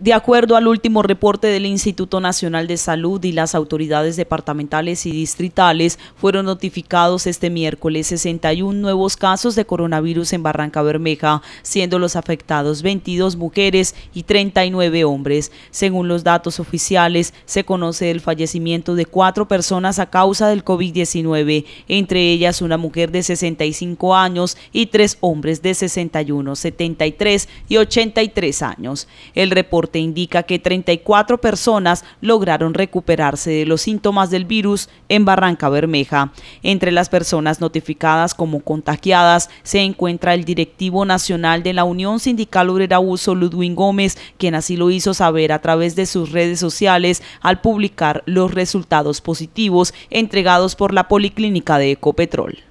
De acuerdo al último reporte del Instituto Nacional de Salud y las autoridades departamentales y distritales, fueron notificados este miércoles 61 nuevos casos de coronavirus en Barranca Bermeja, siendo los afectados 22 mujeres y 39 hombres. Según los datos oficiales, se conoce el fallecimiento de cuatro personas a causa del COVID-19, entre ellas una mujer de 65 años y tres hombres de 61, 73 y 83 años. El reporte indica que 34 personas lograron recuperarse de los síntomas del virus en Barranca Bermeja. Entre las personas notificadas como contagiadas se encuentra el directivo nacional de la Unión Sindical Obrera Uso, Ludwin Gómez, quien así lo hizo saber a través de sus redes sociales al publicar los resultados positivos entregados por la Policlínica de Ecopetrol.